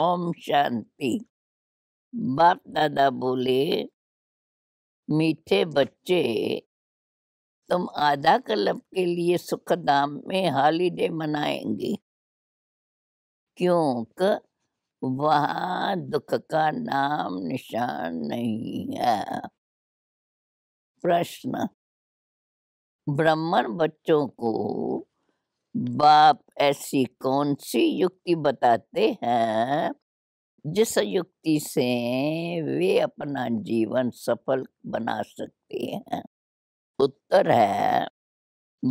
ओम शांति बाप दादा बोले मीठे बच्चे तुम आधा कलब के लिए सुखधाम में हॉलीडे मनाएंगे क्योंकि वहाँ दुख का नाम निशान नहीं है प्रश्न ब्राह्मण बच्चों को बाप ऐसी कौन सी युक्ति बताते हैं जिस युक्ति से वे अपना जीवन सफल बना सकते हैं उत्तर है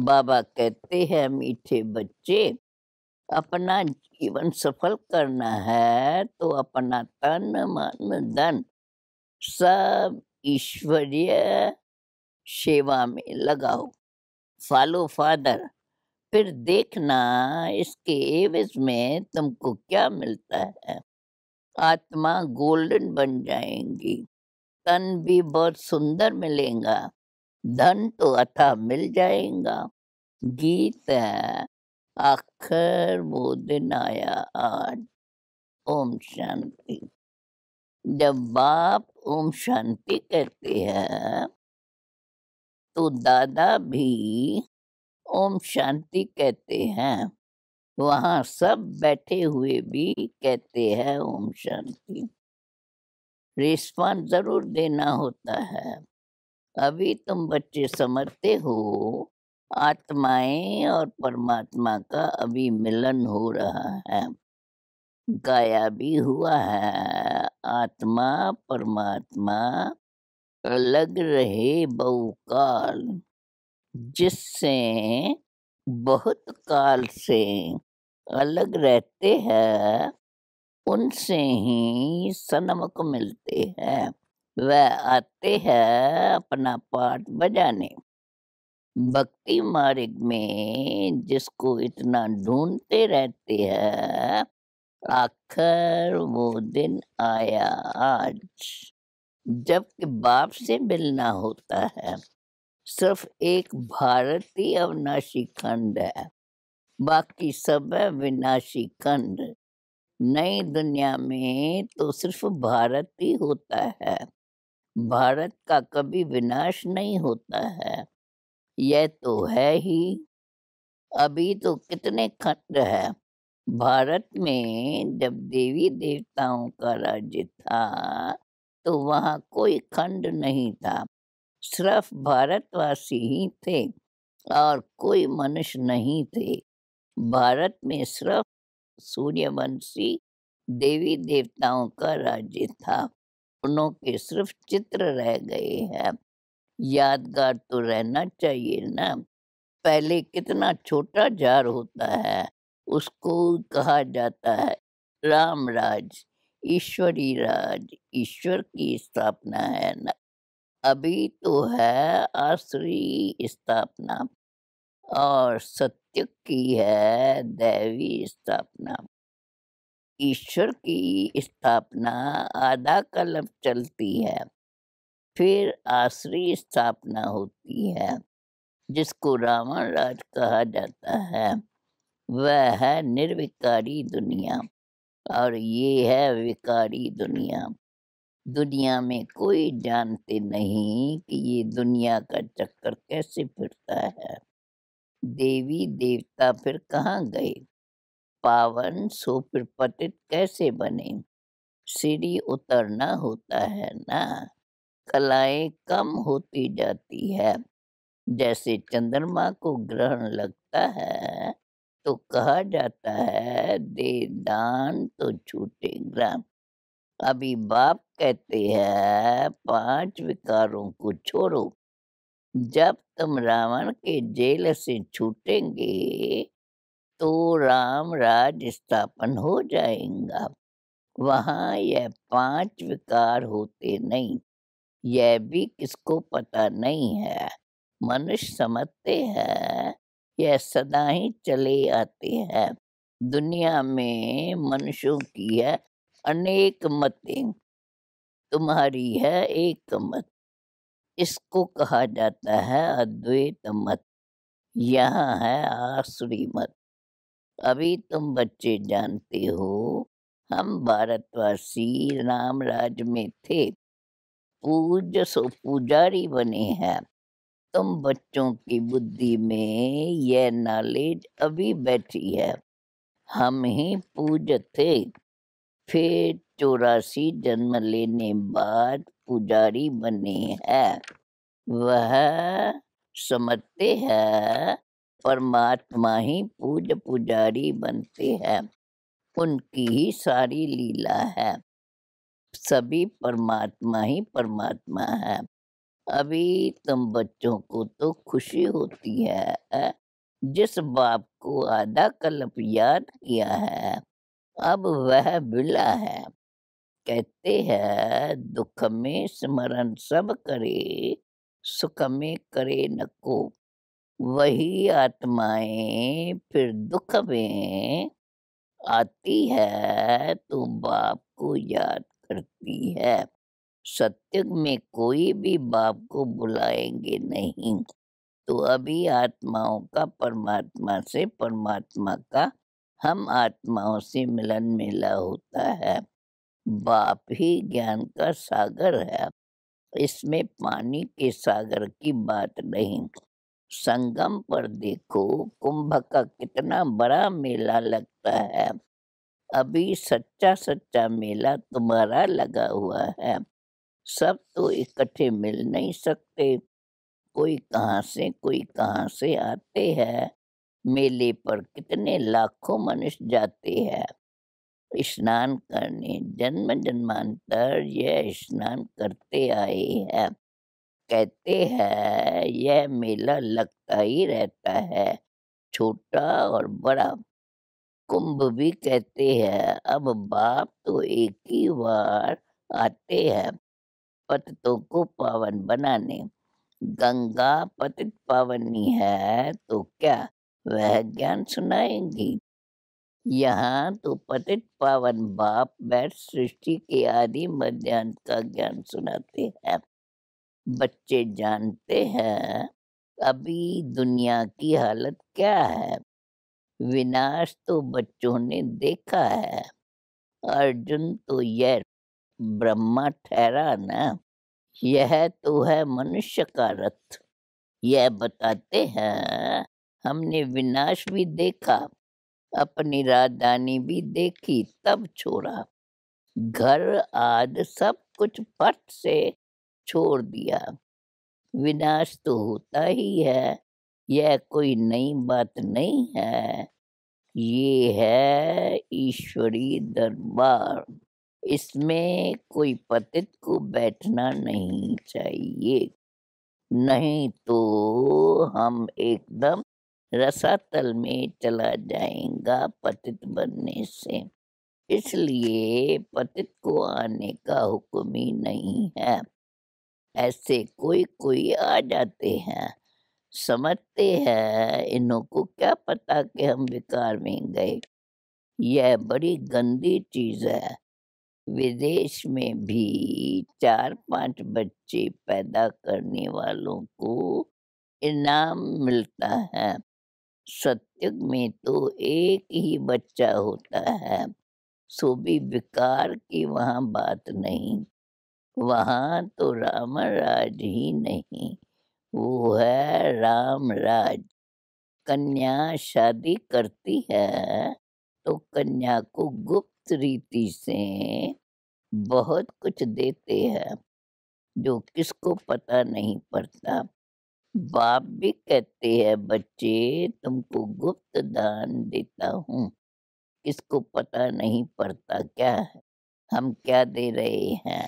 बाबा कहते हैं मीठे बच्चे अपना जीवन सफल करना है तो अपना तन मन धन सब ईश्वरीय सेवा में लगाओ फॉलो फादर फिर देखना इसके एवज में तुमको क्या मिलता है। आत्मा गोल्डन बन जाएंगी तन भी बहुत सुंदर मिलेगा, धन तो अथा मिल जाएगा। गीत है आखिर वो दिन आया आज। ओम शांति। जब बाप ओम शांति कहते हैं, तो दादा भी ओम शांति कहते हैं वहाँ सब बैठे हुए भी कहते हैं ओम शांति रिस्पॉन्स जरूर देना होता है अभी तुम बच्चे समझते हो आत्माएं और परमात्मा का अभी मिलन हो रहा है गाया भी हुआ है आत्मा परमात्मा लग रहे बहुकाल जिससे बहुत काल से अलग रहते हैं उनसे ही सनम को मिलते हैं वह आते हैं अपना पाठ बजाने भक्ति मार्ग में जिसको इतना ढूंढते रहते हैं आखिर वो दिन आया आज जबकि बाप से मिलना होता है सिर्फ एक भारतीय अविनाशी खंड है बाकी सब है विनाशी खंड नई दुनिया में तो सिर्फ भारत ही होता है भारत का कभी विनाश नहीं होता है यह तो है ही अभी तो कितने खंड है भारत में जब देवी देवताओं का राज्य था तो वहाँ कोई खंड नहीं था सिर्फ भारतवासी ही थे और कोई मनुष्य नहीं थे भारत में सिर्फ सूर्यवंशी देवी देवताओं का राज्य था उनों के सिर्फ चित्र रह गए हैं यादगार तो रहना चाहिए ना पहले कितना छोटा जार होता है उसको कहा जाता है राम राज ईश्वरी राज ईश्वर की स्थापना है ना अभी तो है आश्री स्थापना और सत्य की है दैवी स्थापना ईश्वर की स्थापना आधा कलम चलती है फिर आश्री स्थापना होती है जिसको रावण राज कहा जाता है वह है निर्विकारी दुनिया और ये है विकारी दुनिया दुनिया में कोई जानते नहीं कि ये दुनिया का चक्कर कैसे फिरता है देवी देवता फिर कहाँ गए पावन सो फिर पतित कैसे बने सीढ़ी उतरना होता है ना कलाएं कम होती जाती है जैसे चंद्रमा को ग्रहण लगता है तो कहा जाता है दे दान तो छूटे ग्राम अभी बाप कहते हैं पांच विकारों को छोड़ो जब तुम रावण के जेल से छूटेंगे तो राम राज स्थापन हो जाएगा वहाँ यह पांच विकार होते नहीं यह भी किसको पता नहीं है मनुष्य समझते हैं यह सदा ही चले आते हैं दुनिया में मनुष्यों की है अनेक मतें तुम्हारी है एक मत इसको कहा जाता है अद्वैत मत यह है आसुरी मत अभी तुम बच्चे जानते हो हम भारतवासी राम राज में थे पूज सो पुजारी बने हैं तुम बच्चों की बुद्धि में यह नॉलेज अभी बैठी है हम ही पूज थे फिर चौरासी जन्म लेने बाद पुजारी बने हैं वह समझते हैं परमात्मा ही पूज पुजारी बनते हैं उनकी ही सारी लीला है सभी परमात्मा ही परमात्मा है अभी तुम बच्चों को तो खुशी होती है जिस बाप को आधा कल्प याद किया है अब वह बिला है कहते हैं दुख में स्मरण सब करे सुख में करे न को वही आत्माएं फिर दुख में आती है तो बाप को याद करती है सत्युग में कोई भी बाप को बुलाएंगे नहीं तो अभी आत्माओं का परमात्मा से परमात्मा का हम आत्माओं से मिलन मेला होता है बाप ही ज्ञान का सागर है इसमें पानी के सागर की बात नहीं संगम पर देखो कुंभ का कितना बड़ा मेला लगता है अभी सच्चा सच्चा मेला तुम्हारा लगा हुआ है सब तो इकट्ठे मिल नहीं सकते कोई कहाँ से कोई कहाँ से आते हैं मेले पर कितने लाखों मनुष्य जाते हैं स्नान करने जन्म जन्मांतर यह स्नान करते आए हैं कहते हैं यह मेला लगता ही रहता है छोटा और बड़ा कुंभ भी कहते हैं अब बाप तो एक ही बार आते हैं पतितों को पावन बनाने गंगा पतित पावनी है तो क्या वह ज्ञान सुनाएंगी यहाँ तो पतित पावन बाप बैठ सृष्टि के आदि मध्यान का ज्ञान सुनाते हैं बच्चे जानते हैं अभी दुनिया की हालत क्या है विनाश तो बच्चों ने देखा है अर्जुन तो यह ब्रह्मा ठहरा न यह तो है मनुष्य का रथ यह बताते हैं हमने विनाश भी देखा अपनी राजधानी भी देखी तब छोड़ा घर आद सब कुछ फट से छोड़ दिया विनाश तो होता ही है यह कोई नई बात नहीं है ये है ईश्वरी दरबार इसमें कोई पतित को बैठना नहीं चाहिए नहीं तो हम एकदम रसातल में चला जाएगा पतित बनने से इसलिए पतित को आने का हुक्म ही नहीं है ऐसे कोई कोई आ जाते हैं समझते हैं इन्हों को क्या पता कि हम विकार में गए यह बड़ी गंदी चीज है विदेश में भी चार पांच बच्चे पैदा करने वालों को इनाम मिलता है सत्युग में तो एक ही बच्चा होता है सो भी विकार की वहाँ बात नहीं वहाँ तो राम राज ही नहीं वो है राम राज कन्या शादी करती है तो कन्या को गुप्त रीति से बहुत कुछ देते हैं जो किसको पता नहीं पड़ता बाप भी कहते हैं बच्चे तुमको गुप्त दान देता हूँ इसको पता नहीं पड़ता क्या है हम क्या दे रहे हैं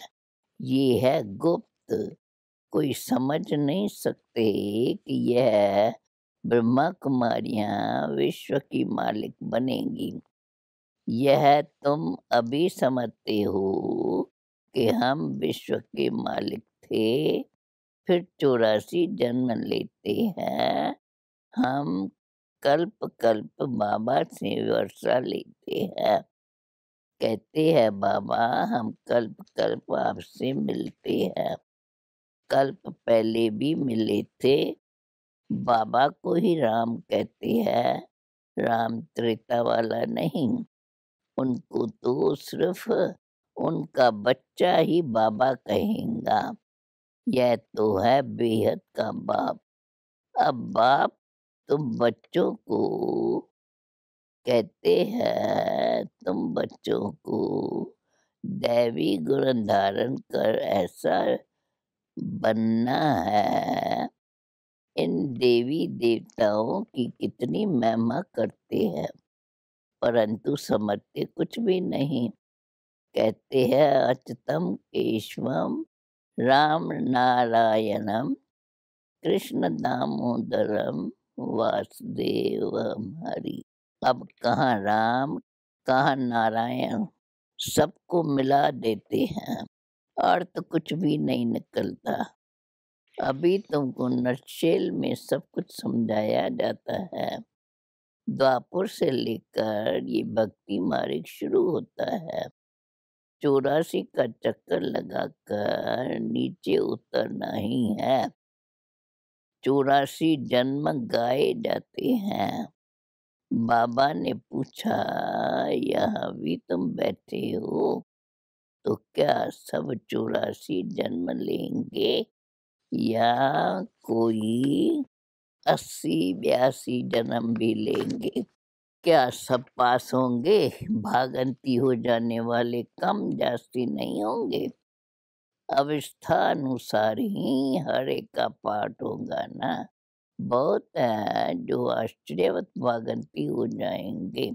ये है गुप्त कोई समझ नहीं सकते कि यह ब्रह्मा कुमारियाँ विश्व की मालिक बनेंगी यह तुम अभी समझते हो कि हम विश्व के मालिक थे फिर चौरासी जन्म लेते हैं हम कल्प कल्प बाबा से वर्षा लेते हैं कहते हैं बाबा हम कल्प कल्प आपसे मिलते हैं कल्प पहले भी मिले थे बाबा को ही राम कहते हैं राम त्रेता वाला नहीं उनको तो सिर्फ उनका बच्चा ही बाबा कहेगा यह तो है बेहद का बाप अब बाप तुम बच्चों को कहते हैं तुम बच्चों को दैवी गुण धारण कर ऐसा बनना है इन देवी देवताओं की कितनी महिमा करते हैं परंतु समझते कुछ भी नहीं कहते हैं अचतम केशवम राम नारायणम कृष्ण दामोदरम वासुदेव हरि अब कहाँ राम कहाँ नारायण सबको मिला देते हैं और तो कुछ भी नहीं निकलता अभी तुमको नटशेल में सब कुछ समझाया जाता है द्वापुर से लेकर ये भक्ति मार्ग शुरू होता है चौरासी का चक्कर लगाकर नीचे उतरना ही है चौरासी जन्म गाए जाते हैं बाबा ने पूछा यहाँ भी तुम बैठे हो तो क्या सब चौरासी जन्म लेंगे या कोई अस्सी बयासी जन्म भी लेंगे क्या सब पास होंगे भागंती हो जाने वाले कम जास्ती नहीं होंगे अनुसार ही हर एक का पाठ होगा ना बहुत है जो आश्चर्यवत भागंती हो जाएंगे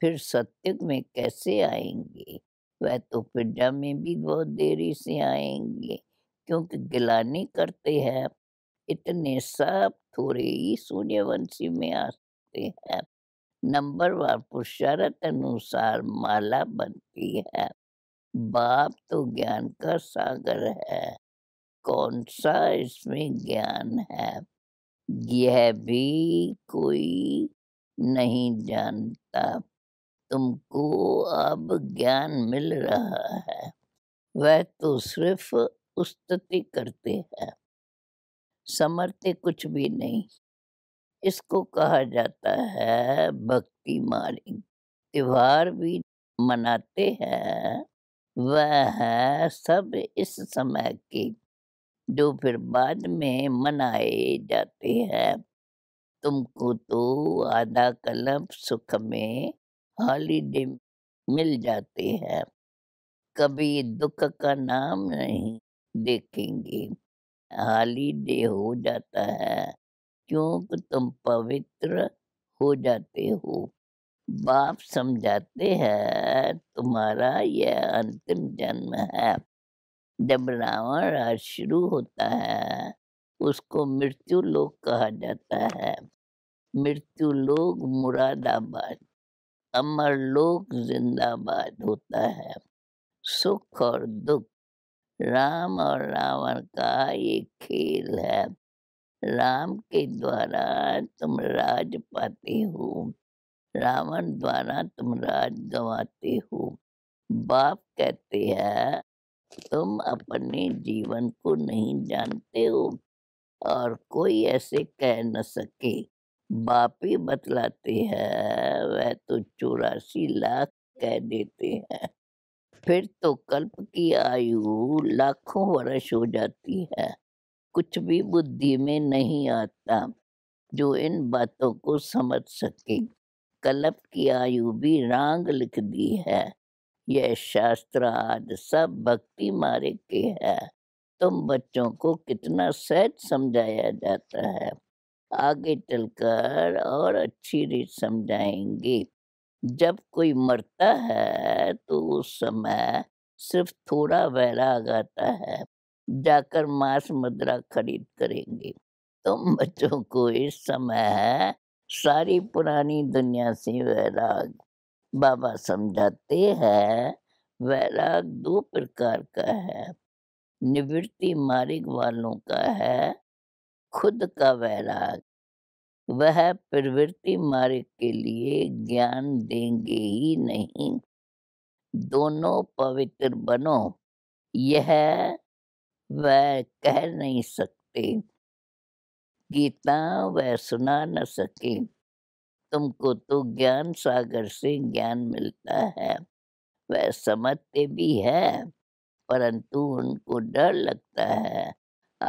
फिर सत्य में कैसे आएंगे वह तो पिड्डा में भी बहुत देरी से आएंगे क्योंकि गिलानी करते हैं इतने सब थोड़े ही सूर्यवंशी में आते हैं नंबरवार पुरुषार्थ अनुसार माला बनती है बाप तो ज्ञान का सागर है कौन सा इसमें ज्ञान है यह भी कोई नहीं जानता तुमको अब ज्ञान मिल रहा है वह तो सिर्फ उस्तति करते हैं समर्थ्य कुछ भी नहीं इसको कहा जाता है भक्ति मार्ग त्योहार भी मनाते हैं वह है सब इस समय के जो फिर बाद में मनाए जाते हैं तुमको तो आधा कलम सुख में हॉलीडे मिल जाते हैं कभी दुख का नाम नहीं देखेंगे हॉलीडे हो जाता है क्योंकि तुम पवित्र हो जाते हो बाप समझाते हैं तुम्हारा यह अंतिम जन्म है जब रावण राज शुरू होता है उसको मृत्यु लोक कहा जाता है मृत्यु लोक मुरादाबाद अमर लोक जिंदाबाद होता है सुख और दुख राम और रावण का ये खेल है राम के द्वारा तुम राज पाते हो रावण द्वारा तुम राज गवाते हो बाप कहते हैं तुम अपने जीवन को नहीं जानते हो और कोई ऐसे कह न सके बाप ही बतलाते हैं वह तो चौरासी लाख कह देते हैं फिर तो कल्प की आयु लाखों वर्ष हो जाती है कुछ भी बुद्धि में नहीं आता जो इन बातों को समझ सके कलप की आयु भी रांग लिख दी है यह शास्त्र आदि सब भक्ति मारे के है तुम बच्चों को कितना सहज समझाया जाता है आगे चलकर और अच्छी रीत समझाएंगे जब कोई मरता है तो उस समय सिर्फ थोड़ा वैराग आता है जाकर मांस मदरा खरीद करेंगे तुम बच्चों को इस समय है सारी पुरानी दुनिया से वैराग बाबा समझाते हैं वैराग दो प्रकार का है निवृत्ति मार्ग वालों का है खुद का वैराग वह प्रवृत्ति मार्ग के लिए ज्ञान देंगे ही नहीं दोनों पवित्र बनो यह वह कह नहीं सकते गीता वह सुना न सके तुमको तो ज्ञान सागर से ज्ञान मिलता है वह समझते भी है परंतु उनको डर लगता है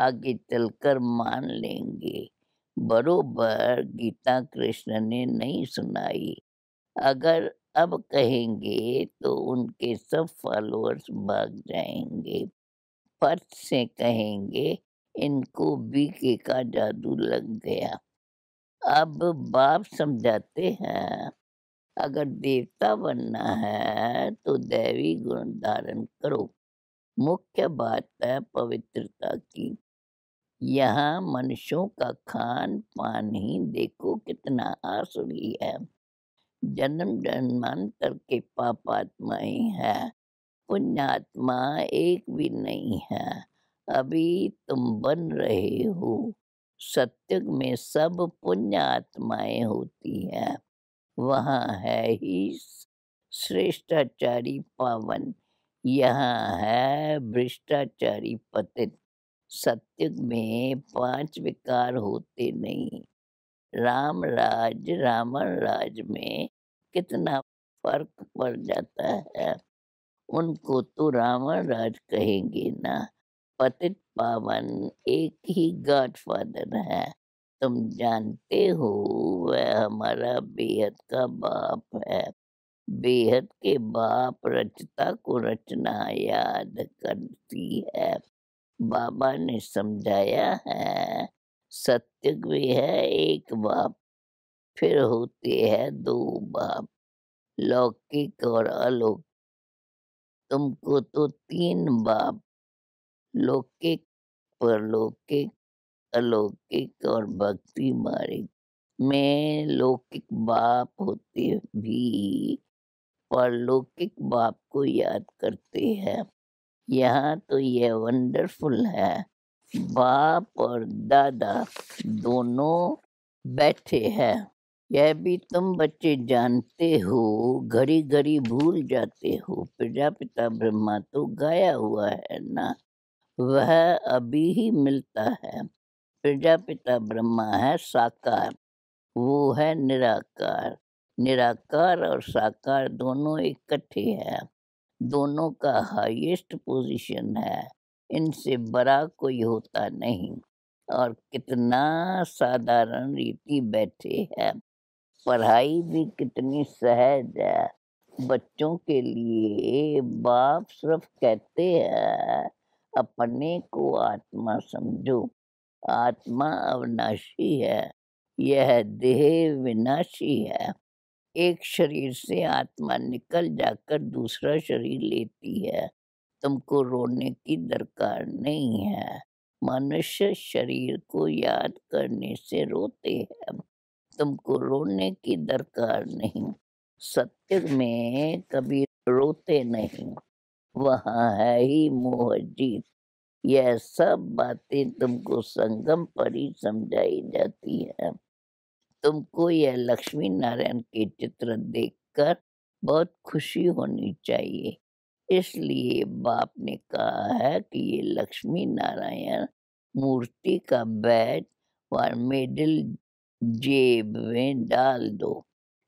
आगे चलकर मान लेंगे बरोबर गीता कृष्ण ने नहीं सुनाई अगर अब कहेंगे तो उनके सब फॉलोअर्स भाग जाएंगे पर्थ से कहेंगे इनको बीके का जादू लग गया अब बाप समझाते हैं अगर देवता बनना है तो दैवी गुण धारण करो मुख्य बात है पवित्रता की यहाँ मनुष्यों का खान पान ही देखो कितना आसुरी है जन्म जन्मांतर के पापात्मा ही है पुण्यात्मा एक भी नहीं है अभी तुम बन रहे हो सत्युग में सब पुण्य आत्माएं होती हैं वहाँ है ही श्रेष्ठाचारी पावन यहाँ है भ्रष्टाचारी पतित सत्युग में पांच विकार होते नहीं राम राज रामन राज में कितना फर्क पड़ जाता है उनको तो रावण राज कहेंगे ना पतित पावन एक ही गॉडफादर है तुम जानते हो वह हमारा बेहद का बाप है बेहद के बाप रचता को रचना याद करती है बाबा ने समझाया है सत्य भी है एक बाप फिर होते हैं दो बाप लौकिक और अलौकिक तुमको तो तीन बाप लौकिक परलौकिक अलौकिक और भक्ति मार्ग में लौकिक बाप होते भी परलौकिक बाप को याद करते हैं यहाँ तो यह वंडरफुल है बाप और दादा दोनों बैठे हैं यह भी तुम बच्चे जानते हो घड़ी घड़ी भूल जाते हो प्रजापिता ब्रह्मा तो गाया हुआ है ना वह अभी ही मिलता है प्रजापिता ब्रह्मा है साकार वो है निराकार निराकार और साकार दोनों इकट्ठे हैं दोनों का हाईएस्ट पोजीशन है इनसे बड़ा कोई होता नहीं और कितना साधारण रीति बैठे है पढ़ाई भी कितनी सहज है बच्चों के लिए बाप सिर्फ कहते हैं अपने को आत्मा समझो आत्मा अविनाशी है यह देह विनाशी है एक शरीर से आत्मा निकल जाकर दूसरा शरीर लेती है तुमको रोने की दरकार नहीं है मनुष्य शरीर को याद करने से रोते हैं तुमको रोने की दरकार नहीं सत्य में कभी रोते नहीं वहाँ है ही जीत यह सब बातें तुमको संगम पर ही समझाई जाती है तुमको यह लक्ष्मी नारायण के चित्र देखकर बहुत खुशी होनी चाहिए इसलिए बाप ने कहा है कि ये लक्ष्मी नारायण मूर्ति का बैज और मेडल जेब में डाल दो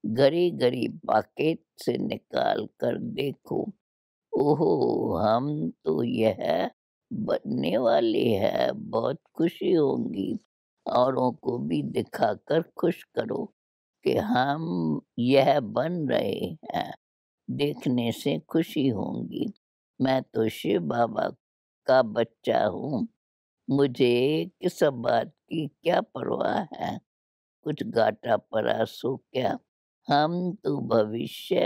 घड़ी घड़ी पॉकेट से निकाल कर देखो ओहो हम तो यह बनने वाले हैं बहुत खुशी होंगी औरों को भी दिखा कर खुश करो कि हम यह बन रहे हैं देखने से खुशी होंगी मैं तो शिव बाबा का बच्चा हूँ मुझे किस बात की क्या परवाह है कुछ घाटा पड़ा सो क्या हम तो भविष्य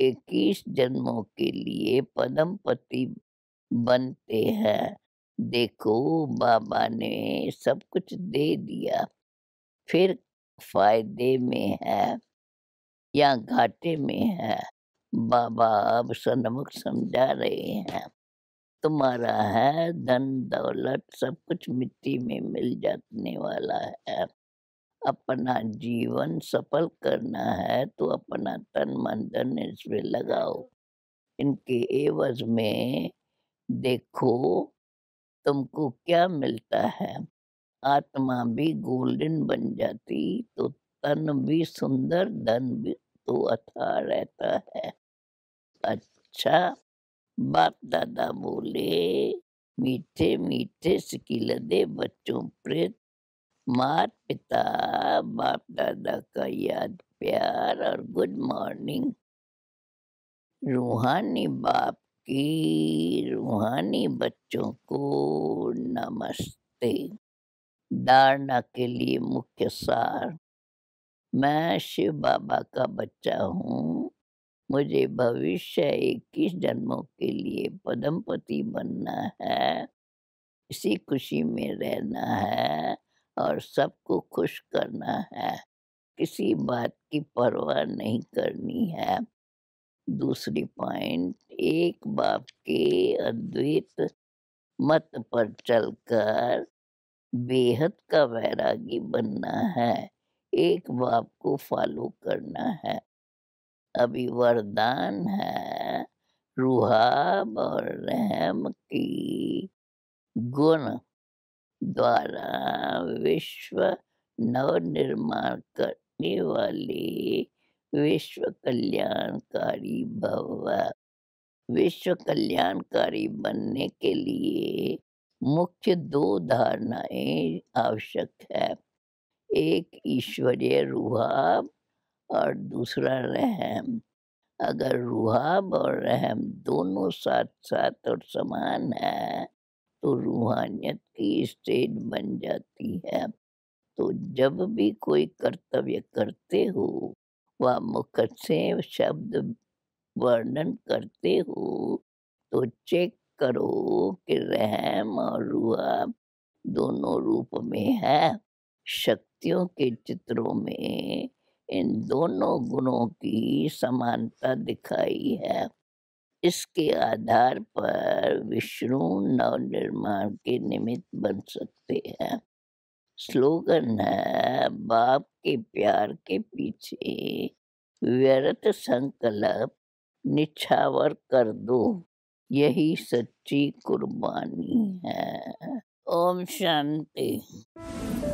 इक्कीस जन्मों के लिए पदमपति बनते हैं देखो बाबा ने सब कुछ दे दिया फिर फायदे में है या घाटे में है बाबा अब सन्मुख समझा रहे हैं तुम्हारा है धन दौलत सब कुछ मिट्टी में मिल जाने वाला है अपना जीवन सफल करना है तो अपना तन मन धन इसमें लगाओ इनके एवज में देखो तुमको क्या मिलता है आत्मा भी गोल्डन बन जाती तो तन भी सुंदर धन भी तो अथा रहता है अच्छा बाप दादा बोले मीठे मीठे सिकिलदे बच्चों प्रेत मात पिता बाप दादा का याद प्यार और गुड मॉर्निंग रूहानी बाप की रूहानी बच्चों को नमस्ते धारणा के लिए मुख्य सार मैं शिव बाबा का बच्चा हूँ मुझे भविष्य इक्कीस जन्मों के लिए पदमपति बनना है इसी खुशी में रहना है और सबको खुश करना है किसी बात की परवाह नहीं करनी है दूसरी पॉइंट एक बाप के अद्वित मत पर चलकर बेहद का वैरागी बनना है एक बाप को फॉलो करना है अभी वरदान है रूहाब और रहम की गुण द्वारा विश्व नवनिर्माण करने वाले विश्व कल्याणकारी भव विश्व कल्याणकारी बनने के लिए मुख्य दो धारणाएं आवश्यक है एक ईश्वरीय रुहाब और दूसरा रहम अगर रुहाब और रहम दोनों साथ साथ और समान है तो रूहानियत की स्टेज बन जाती है तो जब भी कोई कर्तव्य करते हो व मुख से शब्द वर्णन करते हो तो चेक करो कि रहम और रूहा दोनों रूप में है शक्तियों के चित्रों में इन दोनों गुणों की समानता दिखाई है इसके आधार पर विष्णु नवनिर्माण के निमित्त बन सकते हैं स्लोगन है बाप के प्यार के पीछे व्यर्थ संकल्प निछावर कर दो यही सच्ची कुर्बानी है ओम शांति